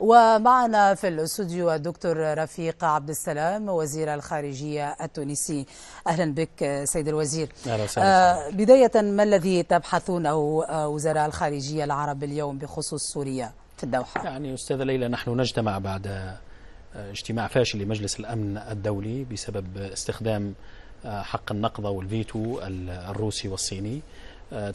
ومعنا في الاستوديو الدكتور رفيق عبد السلام وزير الخارجية التونسي أهلا بك سيد الوزير أهلا آه بداية ما الذي تبحثونه آه، وزراء الخارجية العرب اليوم بخصوص سوريا في الدوحة يعني أستاذة ليلى نحن نجتمع بعد آه، اجتماع فاشل لمجلس الأمن الدولي بسبب استخدام آه، حق النقضة والفيتو الروسي والصيني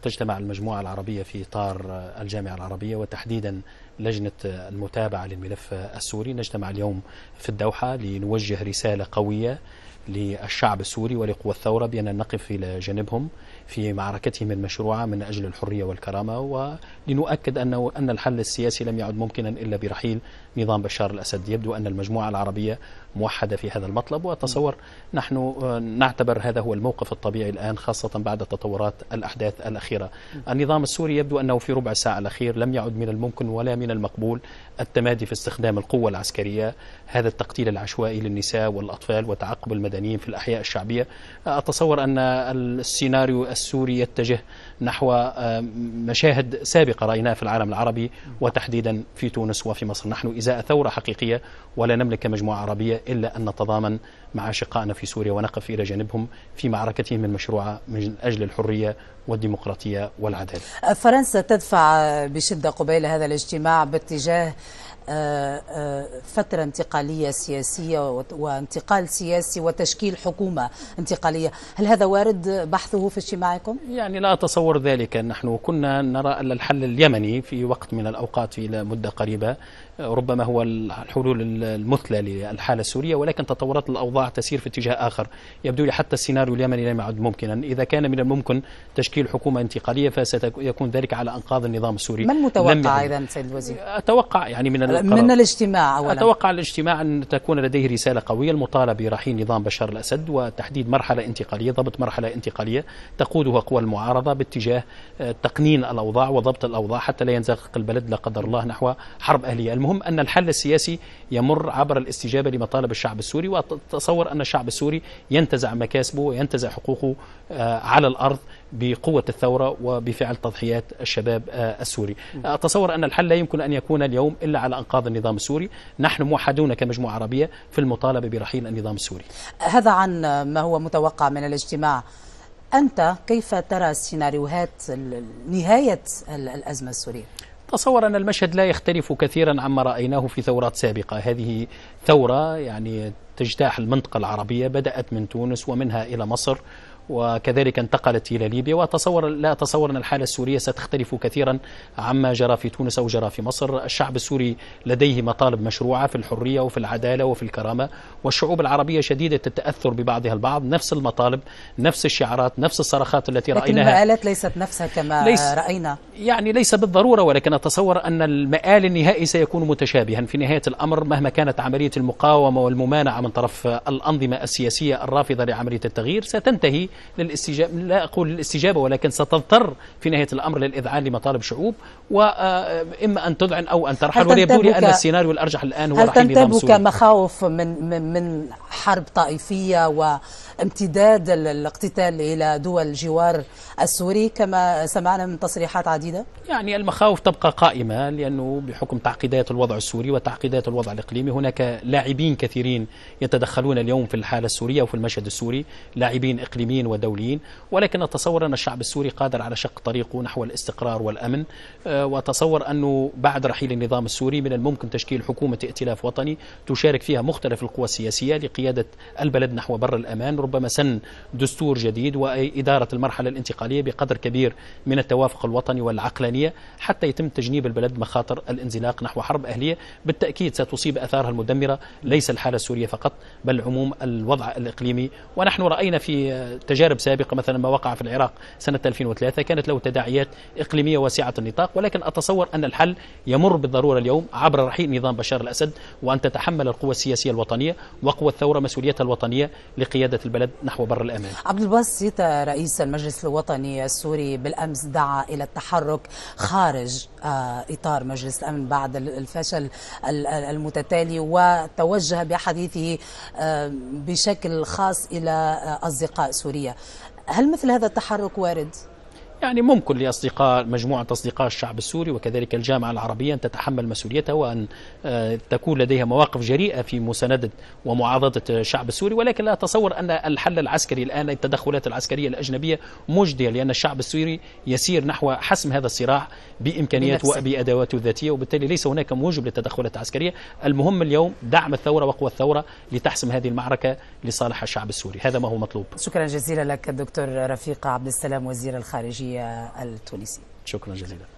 تجتمع المجموعة العربية في إطار الجامعة العربية وتحديدا لجنة المتابعة للملف السوري نجتمع اليوم في الدوحة لنوجه رسالة قوية للشعب السوري ولقوى الثورة بأن نقف إلى جانبهم في معركتهم المشروعة من أجل الحرية والكرامة ولنؤكد أنه أن الحل السياسي لم يعد ممكنا إلا برحيل نظام بشار الأسد يبدو أن المجموعة العربية موحدة في هذا المطلب وأتصور نحن آه، نعتبر هذا هو الموقف الطبيعي الآن خاصة بعد تطورات الأحداث الأخيرة النظام السوري يبدو أنه في ربع ساعة الأخير لم يعد من الممكن ولا من المقبول التمادي في استخدام القوة العسكرية هذا التقتيل العشوائي للنساء والأطفال وتعقب المدنيين في الأحياء الشعبية أتصور أن السيناريو السوري يتجه نحو آه، مشاهد سابقة رأيناها في العالم العربي وتحديدا في تونس وفي مصر نحن إزاء ثورة حقيقية ولا نملك مجموعة عربية إلا أن نتضامن مع أشقائنا في سوريا ونقف إلى جانبهم في معركتهم المشروعة من أجل الحرية والديمقراطية والعدالة فرنسا تدفع بشدة قبيل هذا الاجتماع باتجاه فترة انتقالية سياسية وانتقال سياسي وتشكيل حكومة انتقالية هل هذا وارد بحثه في اجتماعكم؟ يعني لا أتصور ذلك نحن كنا نرى أن الحل اليمني في وقت من الأوقات إلى مدة قريبة ربما هو الحلول المثلى للحالة السورية ولكن تطورت الأوضاع تسير في اتجاه آخر يبدو لي حتى السيناريو اليمني لم يعد ممكنا إذا كان من الممكن تشكيل حكومة انتقالية فسيكون ذلك على أنقاض النظام السوري ما المتوقع إذا سيد الوزير؟ أتوقع يعني من القرار من الاجتماع أولا أتوقع الاجتماع أن تكون لديه رسالة قوية المطالبة برحيل نظام بشار الأسد وتحديد مرحلة انتقالية ضبط مرحلة انتقالية تقودها قوى المعارضة باتجاه آه، تقنين الأوضاع وضبط الأوضاع حتى لا ينزغق البلد لا قدر الله نحو حرب أهلية المهم أن الحل السياسي يمر عبر الاستجابة لمطالب الشعب السوري وأتصور أن الشعب السوري ينتزع مكاسبه وينتزع حقوقه آه، على الأرض بقوة الثورة وبفعل تضحيات الشباب السوري أتصور أن الحل لا يمكن أن يكون اليوم إلا على أنقاض النظام السوري نحن موحدون كمجموعة عربية في المطالبة برحيل النظام السوري هذا عن ما هو متوقع من الاجتماع أنت كيف ترى سيناريوهات نهاية الأزمة السورية؟ أتصور أن المشهد لا يختلف كثيرا عما رأيناه في ثورات سابقة هذه ثورة يعني تجتاح المنطقة العربية بدأت من تونس ومنها إلى مصر وكذلك انتقلت إلى ليبيا وأتصور لا أتصور أن الحالة السورية ستختلف كثيرا عما جرى في تونس أو جرى في مصر الشعب السوري لديه مطالب مشروعة في الحرية وفي العدالة وفي الكرامة والشعوب العربية شديدة التأثر ببعضها البعض نفس المطالب نفس الشعارات نفس الصرخات التي لكن رأيناها المآلات ليست نفسها كما ليس رأينا يعني ليس بالضرورة ولكن أتصور أن المآل النهائي سيكون متشابها في نهاية الأمر مهما كانت عملية المقاومة والممانعة من طرف الأنظمة السياسية الرافضة لعملية التغيير ستنتهي للاستجابة لا أقول للاستجابة ولكن ستضطر في نهاية الأمر للإذعان لمطالب شعوب وإما آه، أن تذعن أو أن ترحل ويبدو لي أن السيناريو الأرجح الآن هو هل تنتبك مخاوف من, من, من حرب طائفية و امتداد الاقتتال إلى دول الجوار السوري كما سمعنا من تصريحات عديدة؟ يعني المخاوف تبقى قائمة لأنه بحكم تعقيدات الوضع السوري وتعقيدات الوضع الإقليمي هناك لاعبين كثيرين يتدخلون اليوم في الحالة السورية وفي المشهد السوري لاعبين إقليميين ودوليين ولكن أتصور أن الشعب السوري قادر على شق طريقه نحو الاستقرار والأمن آه، وأتصور أنه بعد رحيل النظام السوري من الممكن تشكيل حكومة ائتلاف وطني تشارك فيها مختلف القوى السياسية لقيادة البلد نحو بر الأمان ربما سن دستور جديد وإدارة المرحلة الانتقالية بقدر كبير من التوافق الوطني والعقلانية حتى يتم تجنيب البلد مخاطر الانزلاق نحو حرب أهلية بالتأكيد ستصيب أثارها المدمرة ليس الحالة السورية فقط بل عموم الوضع الإقليمي ونحن رأينا في تجارب سابقة مثلا ما وقع في العراق سنة 2003 كانت له تداعيات إقليمية واسعة النطاق ولكن أتصور أن الحل يمر بالضرورة اليوم عبر رحيل نظام بشار الأسد وأن تتحمل القوى السياسية الوطنية وقوى الثورة مسؤوليتها الوطنية لقيادة البلد البلد نحو بر الأمان عبد الباسط رئيس المجلس الوطني السوري بالأمس دعا إلى التحرك خارج آه، إطار مجلس الأمن بعد الفشل المتتالي وتوجه بحديثه آه، بشكل خاص إلى آه، أصدقاء سوريا هل مثل هذا التحرك وارد؟ يعني ممكن لأصدقاء مجموعة أصدقاء الشعب السوري وكذلك الجامعة العربية أن تتحمل مسؤوليتها وأن آه، تكون لديها مواقف جريئة في مساندة ومعاضدة الشعب السوري ولكن لا أتصور أن الحل العسكري الآن التدخلات العسكرية الأجنبية مجدية لأن الشعب السوري يسير نحو حسم هذا الصراع بإمكانياته وبأدواته الذاتية وبالتالي ليس هناك موجب للتدخلات العسكرية المهم اليوم دعم الثورة وقوى الثورة لتحسم هذه المعركة لصالح الشعب السوري هذا ما هو مطلوب شكرا جزيلا لك الدكتور رفيق عبد السلام وزير الخارجية الخارجية التونسي شكرا جزيلا